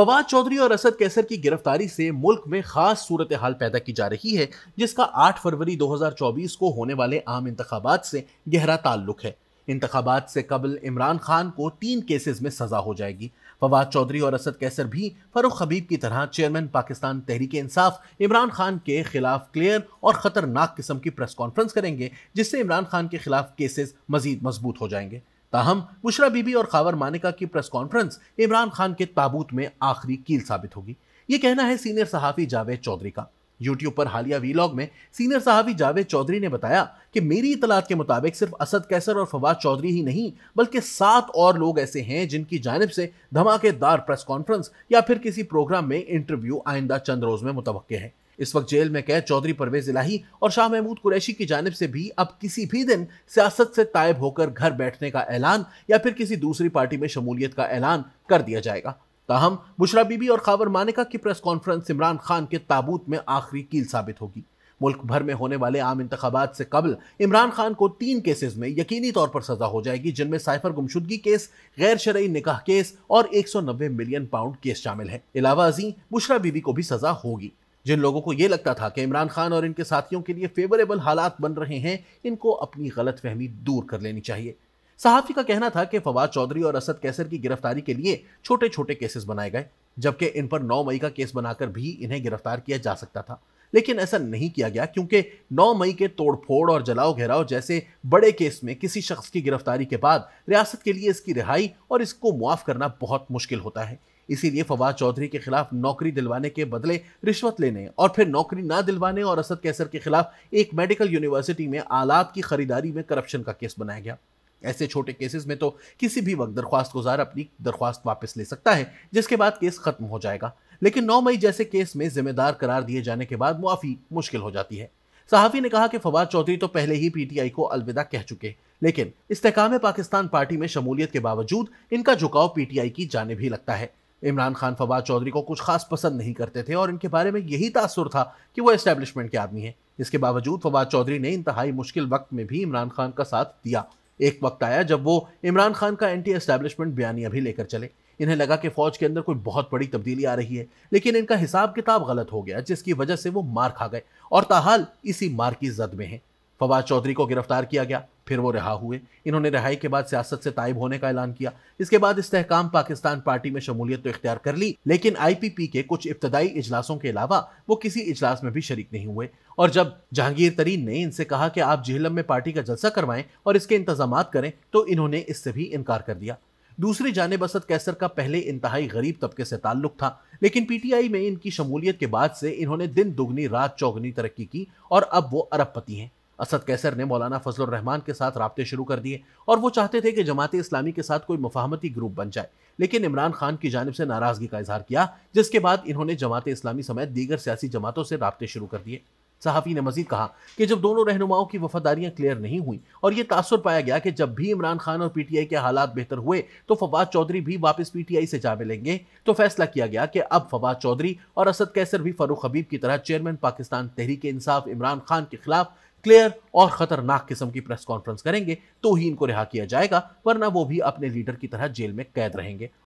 फवाद चौधरी और असद कैसर की गिरफ्तारी से मुल्क में खास सूरत हाल पैदा की जा रही है जिसका 8 फरवरी 2024 को होने वाले आम इंतबात से गहरा ताल्लुक है इंतबात से कबल इमरान खान को तीन केसेस में सजा हो जाएगी फवाद चौधरी और असद कैसर भी फरुख हबीब की तरह चेयरमैन पाकिस्तान तहरीक इंसाफ इमरान खान के खिलाफ क्लियर और ख़तरनाक किस्म की प्रेस कॉन्फ्रेंस करेंगे जिससे इमरान खान के खिलाफ केसेस मजीद मजबूत हो जाएंगे ताहम बुशरा बीबी और खावर मानिका की प्रेस कॉन्फ्रेंस इमरान खान के ताबूत में आखिरी कील साबित होगी ये कहना है सीनियर सहाफ़ी जावेद चौधरी का यूट्यूब पर हालिया वीलॉग में सीनियर सहाफ़ी जावेद चौधरी ने बताया कि मेरी इतलात के मुताबिक सिर्फ असद कैसर और फवाद चौधरी ही नहीं बल्कि सात और लोग ऐसे हैं जिनकी जानब से धमाकेदार प्रेस कॉन्फ्रेंस या फिर किसी प्रोग्राम में इंटरव्यू आइंदा चंद रोज़ में मुतव है इस वक्त जेल में कैद चौधरी परवेज इलाही और शाह महमूद कुरैशी की जानब से भी अब किसी भी दिन सियासत से तायब होकर घर बैठने का ऐलान या फिर किसी दूसरी पार्टी में शमूलियत का ऐलान कर दिया जाएगा ताहम बुशरा बीबी और खावर मानिका की प्रेस कॉन्फ्रेंस इमरान खान के ताबूत में आखिरी कील साबित होगी मुल्क भर में होने वाले आम इंतबात से कबल इमरान खान को तीन केसेस में यकीनी तौर पर सजा हो जाएगी जिनमें साइफर गुमशुदगी केस गैर शरय निकाह केस और 190 मिलियन पाउंड केस शामिल है इलावा अजी बुशरा बीबी को भी सजा होगी जिन लोगों को ये लगता था कि इमरान खान और इनके साथियों के लिए फेवरेबल हालात बन रहे हैं इनको अपनी गलत फहमी दूर कर लेनी चाहिए सहाफ़ी का कहना था कि फवाद चौधरी और असद कैसर की गिरफ्तारी के लिए छोटे छोटे केसेस बनाए गए जबकि इन पर 9 मई का केस बनाकर भी इन्हें गिरफ्तार किया जा सकता था लेकिन ऐसा नहीं किया गया क्योंकि 9 मई के तोड़फोड़ और जलाओ घेराव जैसे बड़े केस में किसी शख्स की गिरफ्तारी के बाद रियासत के लिए इसकी रिहाई और इसको मुआफ़ करना बहुत मुश्किल होता है इसीलिए फवाद चौधरी के खिलाफ नौकरी दिलवाने के बदले रिश्वत लेने और फिर नौकरी ना दिलवाने और असद कैसर के खिलाफ एक मेडिकल यूनिवर्सिटी में आलात की खरीदारी में करप्शन का केस बनाया गया ऐसे छोटे केसेस में तो किसी भी वक्त दरख्वास्त गुजार अपनी दरख्वास्त वापस ले सकता है जिसके बाद केस खत्म हो जाएगा लेकिन नौ मई जैसे केस में जिम्मेदार करार दिए जाने के बाद मुआफ़ी मुश्किल हो जाती है सहाफ़ी ने कहा कि फवाद चौधरी तो पहले ही पीटीआई को अलविदा कह चुके लेकिन इस्तेकाम पाकिस्तान पार्टी में शमूलियत के बावजूद इनका झुकाव पीटीआई की जाने भी लगता है इमरान खान फवाद चौधरी को कुछ खास पसंद नहीं करते थे और इनके बारे में यही तासुर था कि वो इस्टेब्लिशमेंट के आदमी हैं इसके बावजूद फवाद चौधरी ने इंतहाई मुश्किल वक्त में भी इमरान खान का साथ दिया एक वक्त आया जब वो इमरान खान का एंटी एस्टैब्लिशमेंट बयानिया भी लेकर चले इन्हें लगा कि फौज के अंदर कोई बहुत बड़ी तब्दीली आ रही है लेकिन इनका हिसाब किताब गलत हो गया जिसकी वजह से वो मार खा गए और ताहाल इसी मार की जद में है फवाद चौधरी को गिरफ्तार किया गया फिर वो रिहा हुए इन्होंने रिहाई के बाद सियासत से तायब होने का ऐलान किया इसके बाद इस्तेकाम पाकिस्तान पार्टी में शमूलियत तो इख्तियार कर ली लेकिन आईपीपी के कुछ इब्तदाई इजलासों के अलावा वो किसी इजलास में भी शरीक नहीं हुए और जब जहांगीर तरीन ने इनसे कहा कि आप जेहलम में पार्टी का जलसा करवाएं और इसके इंतजाम करें तो इन्होंने इससे भी इनकार कर दिया दूसरी जानब असद कैसर का पहले इंतहाई गरीब तबके से ताल्लुक था लेकिन पीटीआई में इनकी शमूलियत के बाद से इन्होंने दिन दुगनी रात चौगनी तरक्की की और अब वो अरबपति हैं असद कैसर ने मौलाना फजल रहमान के साथ रबते शुरू कर दिए और वो चाहते थे कि जमात इस्लामी के साथ कोई मुफाहमती ग्रुप बन जाए लेकिन इमरान खान की जानब से नाराज़गी का इजहार किया जिसके बाद इन्होंने जमात इस्लामी समेत दीगर सियासी जमातों से रबते शुरू कर दिए सहाफ़ी ने मजीद कहा कि जब दोनों रहनुमाओं की वफादारियां क्लियर नहीं हुई और ये तासर पाया गया कि जब भी इमरान खान और पीटीआई के हालात बेहतर हुए तो फवाद चौधरी भी वापस पीटीआई से जा मिलेंगे तो फैसला किया गया कि अब फवाद चौधरी और असद कैसर भी फरूख हबीब की तरह चेयरमैन पाकिस्तान तहरीक इंसाफ इमरान खान के खिलाफ क्लियर और खतरनाक किस्म की प्रेस कॉन्फ्रेंस करेंगे तो ही इनको रिहा किया जाएगा वरना वो भी अपने लीडर की तरह जेल में कैद रहेंगे